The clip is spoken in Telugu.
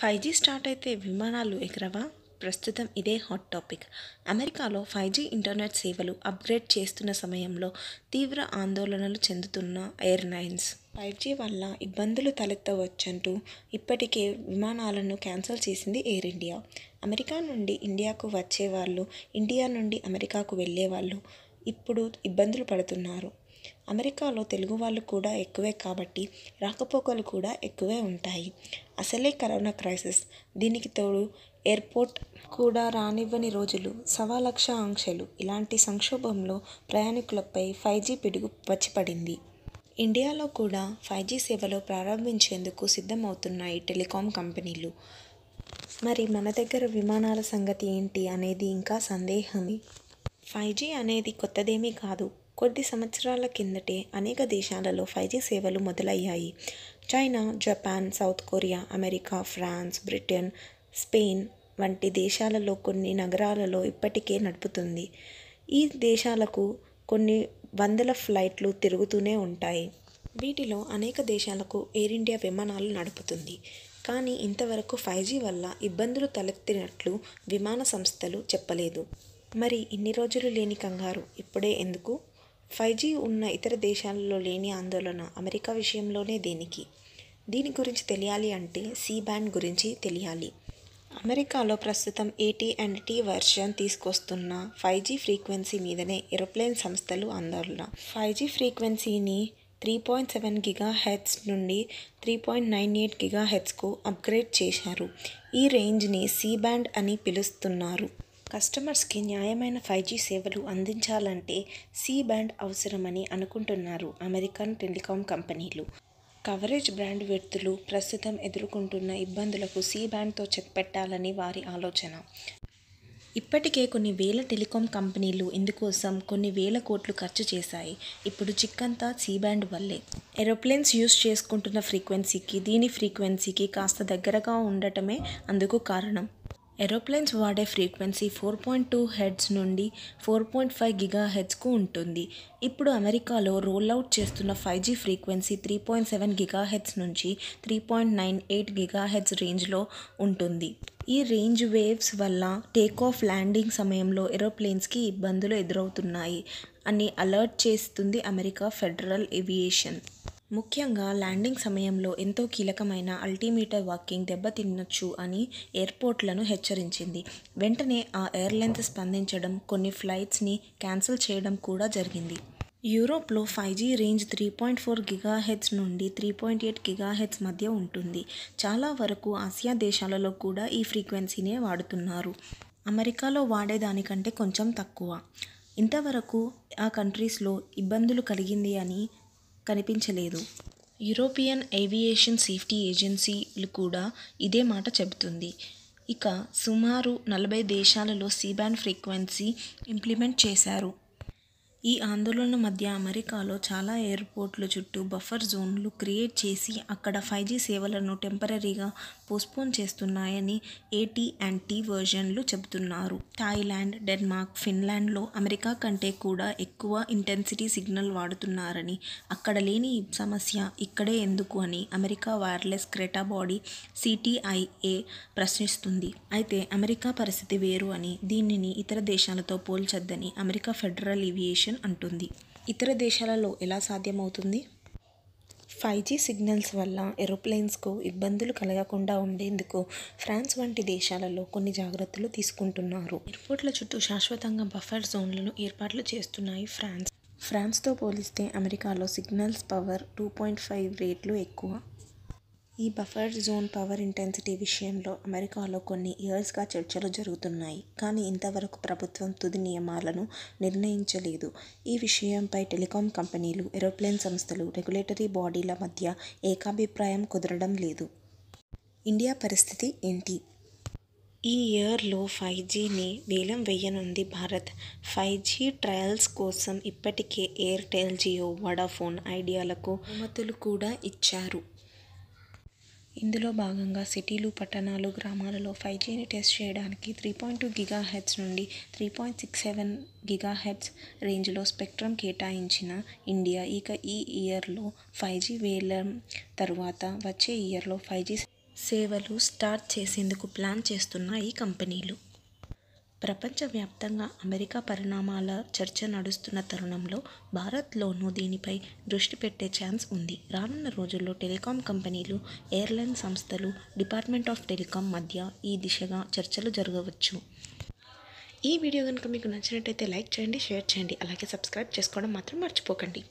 ఫైవ్ జీ స్టార్ట్ అయితే విమానాలు ఎగరవా ప్రస్తుతం ఇదే హాట్ టాపిక్ అమెరికాలో ఫైవ్ జీ ఇంటర్నెట్ సేవలు అప్గ్రేడ్ చేస్తున్న సమయంలో తీవ్ర ఆందోళనలు చెందుతున్న ఎయిర్ లైన్స్ ఫైవ్ జీ వల్ల ఇబ్బందులు తలెత్తవచ్చంటూ ఇప్పటికే విమానాలను క్యాన్సిల్ చేసింది ఎయిర్ ఇండియా అమెరికా నుండి ఇండియాకు వచ్చేవాళ్ళు ఇండియా నుండి అమెరికాకు వెళ్ళేవాళ్ళు ఇప్పుడు ఇబ్బందులు పడుతున్నారు అమెరికాలో తెలుగు వాళ్ళు కూడా ఎక్కువే కాబట్టి రాకపోకలు కూడా ఎక్కువే ఉంటాయి అసలే కరోనా క్రైసిస్ దీనికి తోడు ఎయిర్పోర్ట్ కూడా రానివ్వని రోజులు సవా లక్ష ఆంక్షలు ఇలాంటి సంక్షోభంలో ప్రయాణికులపై ఫైవ్ జీ పిడుగు వచ్చిపడింది ఇండియాలో కూడా ఫైవ్ జీ సేవలు ప్రారంభించేందుకు సిద్ధమవుతున్నాయి టెలికాం కంపెనీలు మరి మన దగ్గర విమానాల సంగతి ఏంటి అనేది ఇంకా సందేహమే ఫైవ్ జీ అనేది కొత్తదేమీ కాదు కొద్ది సంవత్సరాల కిందటే అనేక దేశాలలో ఫైవ్ జీ సేవలు మొదలయ్యాయి China Japan South Korea America France Britain Spain వంటి దేశాలలో కొన్ని నగరాలలో ఇప్పటికే నడుపుతుంది ఈ దేశాలకు కొన్ని వందల ఫ్లైట్లు తిరుగుతూనే ఉంటాయి వీటిలో అనేక దేశాలకు ఎయిర్ ఇండియా విమానాలు నడుపుతుంది కానీ ఇంతవరకు ఫైవ్ జీ వల్ల ఇబ్బందులు తలెత్తినట్లు విమాన సంస్థలు చెప్పలేదు మరి ఇన్ని రోజులు లేని కంగారు ఇప్పుడే ఎందుకు ఫైవ్ జీ ఉన్న ఇతర దేశాలలో లేని ఆందోళన అమెరికా విషయంలోనే దీనికి దీని గురించి తెలియాలి అంటే సి బ్యాండ్ గురించి తెలియాలి అమెరికాలో ప్రస్తుతం ఏటీ అండ్ టీ వర్షన్ తీసుకొస్తున్న ఫైవ్ జీ ఫ్రీక్వెన్సీ మీదనే ఏరోప్లేన్ సంస్థలు ఆందోళన ఫైవ్ జీ ఫ్రీక్వెన్సీని three point seven giga H నుండి three point nine eight giga హెచ్కు అప్గ్రేడ్ చేశారు ఈ రేంజ్ని సి బ్యాండ్ అని పిలుస్తున్నారు కస్టమర్స్కి న్యాయమైన ఫైవ్ జీ సేవలు అందించాలంటే సి బ్యాండ్ అవసరమని అనుకుంటున్నారు అమెరికన్ టెలికాం కంపెనీలు కవరేజ్ బ్రాండ్ వ్యక్తులు ప్రస్తుతం ఎదుర్కొంటున్న ఇబ్బందులకు సి బ్యాండ్తో చెక్ పెట్టాలని వారి ఆలోచన ఇప్పటికే కొన్ని వేల టెలికాం కంపెనీలు ఇందుకోసం కొన్ని వేల కోట్లు ఖర్చు చేశాయి ఇప్పుడు చిక్కంతా సి బ్యాండ్ వల్లే ఏరోప్లేన్స్ యూజ్ చేసుకుంటున్న ఫ్రీక్వెన్సీకి దీని ఫ్రీక్వెన్సీకి కాస్త దగ్గరగా ఉండటమే అందుకు కారణం ఏరోప్లేన్స్ వాడే frequency four point two hertz నుండి ఫోర్ పాయింట్ ఫైవ్ గిగా హెడ్స్కు ఉంటుంది ఇప్పుడు అమెరికాలో రోల్అవుట్ చేస్తున్న five G frequency three point seven gigahertz నుంచి three point nine eight gigahertz రేంజ్లో ఉంటుంది ఈ రేంజ్ వేవ్స్ వల్ల టేక్ ఆఫ్ ల్యాండింగ్ సమయంలో ఏరోప్లేన్స్కి ఇబ్బందులు ఎదురవుతున్నాయి అని అలర్ట్ చేస్తుంది అమెరికా ఫెడరల్ ఏవియేషన్ ముఖ్యంగా ల్యాండింగ్ సమయంలో ఎంతో కీలకమైన అల్టీమీటర్ వాకింగ్ దెబ్బతినొచ్చు అని ఎయిర్పోర్ట్లను హెచ్చరించింది వెంటనే ఆ ఎయిర్లైన్స్ స్పందించడం కొన్ని ఫ్లైట్స్ని క్యాన్సిల్ చేయడం కూడా జరిగింది యూరోప్లో five G range three point four gigahertz నుండి త్రీ పాయింట్ ఎయిట్ గిగాహెడ్స్ మధ్య ఉంటుంది చాలా వరకు ఆసియా దేశాలలో కూడా ఈ ఫ్రీక్వెన్సీనే వాడుతున్నారు అమెరికాలో వాడేదానికంటే కొంచెం తక్కువ ఇంతవరకు ఆ కంట్రీస్లో ఇబ్బందులు కలిగింది అని కనిపించలేదు యూరోపియన్ ఏవియేషన్ సేఫ్టీ ఏజెన్సీలు కూడా ఇదే మాట చెబుతుంది ఇక సుమారు నలభై దేశాలలో సీబ్యాండ్ ఫ్రీక్వెన్సీ ఇంప్లిమెంట్ చేశారు ఈ ఆందోళన మధ్య అమెరికాలో చాలా ఎయిర్పోర్ట్ల చుట్టూ బఫర్ జోన్లు క్రియేట్ చేసి అక్కడ ఫైవ్ జీ సేవలను టెంపరీగా పోస్ట్పోన్ చేస్తున్నాయని ఏటీ అండ్ టీ వర్జన్లు చెబుతున్నారు థాయిలాండ్ డెన్మార్క్ ఫిన్లాండ్లో అమెరికా కంటే కూడా ఎక్కువ ఇంటెన్సిటీ సిగ్నల్ వాడుతున్నారని అక్కడ లేని సమస్య ఇక్కడే ఎందుకు అని అమెరికా వైర్లెస్ క్రెటా బాడీ సిటీఐఏ ప్రశ్నిస్తుంది అయితే అమెరికా పరిస్థితి వేరు అని దీనిని ఇతర దేశాలతో పోల్చొద్దని అమెరికా ఫెడరల్ ఏవియేషన్ కనెక్షన్ అంటుంది ఇతర దేశాలలో ఎలా సాధ్యమవుతుంది ఫైవ్ జీ సిగ్నల్స్ వల్ల ఏరోప్లేన్స్కు ఇబ్బందులు కలగకుండా ఉండేందుకు ఫ్రాన్స్ వంటి దేశాలలో కొన్ని జాగ్రత్తలు తీసుకుంటున్నారు ఎయిర్పోర్ట్ల చుట్టూ శాశ్వతంగా బఫర్ జోన్లను ఏర్పాట్లు చేస్తున్నాయి ఫ్రాన్స్ ఫ్రాన్స్తో పోలిస్తే అమెరికాలో signals power two point five రేట్లు ఎక్కువ ఈ బఫర్ జోన్ పవర్ ఇంటెన్సిటీ విషయంలో అమెరికాలో కొన్ని ఇయర్స్గా చర్చలు జరుగుతున్నాయి కానీ ఇంతవరకు ప్రభుత్వం తుది నియమాలను నిర్ణయించలేదు ఈ విషయంపై టెలికాం కంపెనీలు ఏరోప్లేన్ సంస్థలు రెగ్యులేటరీ బాడీల మధ్య ఏకాభిప్రాయం కుదరడం లేదు ఇండియా పరిస్థితి ఏంటి ఈ ఇయర్లో ఫైవ్ జీని వేలం వేయనుంది భారత్ ఫైవ్ జీ ట్రయల్స్ కోసం ఇప్పటికే ఎయిర్టెల్ జియో వడాఫోన్ ఐడియాలకు అనుమతులు కూడా ఇచ్చారు ఇందులో భాగంగా సిటీలు పట్టణాలు గ్రామాలలో ఫైవ్ జీని టెస్ట్ చేయడానికి three point two gigahertz నుండి three point six seven gigahertz రేంజ్లో స్పెక్ట్రమ్ కేటాయించిన ఇండియా ఇక ఈ ఇయర్లో ఫైవ్ జీ వేలం తర్వాత వచ్చే ఇయర్లో ఫైవ్ జీ సేవలు స్టార్ట్ చేసేందుకు ప్లాన్ చేస్తున్నాయి కంపెనీలు ప్రపంచవ్యాప్తంగా అమెరికా పరిణామాల చర్చ నడుస్తున్న తరుణంలో భారత్లోనూ దీనిపై దృష్టి పెట్టే ఛాన్స్ ఉంది రానున్న రోజుల్లో టెలికాం కంపెనీలు ఎయిర్లైన్ సంస్థలు డిపార్ట్మెంట్ ఆఫ్ టెలికాం మధ్య ఈ దిశగా చర్చలు జరగవచ్చు ఈ వీడియో కనుక మీకు నచ్చినట్టయితే లైక్ చేయండి షేర్ చేయండి అలాగే సబ్స్క్రైబ్ చేసుకోవడం మాత్రం మర్చిపోకండి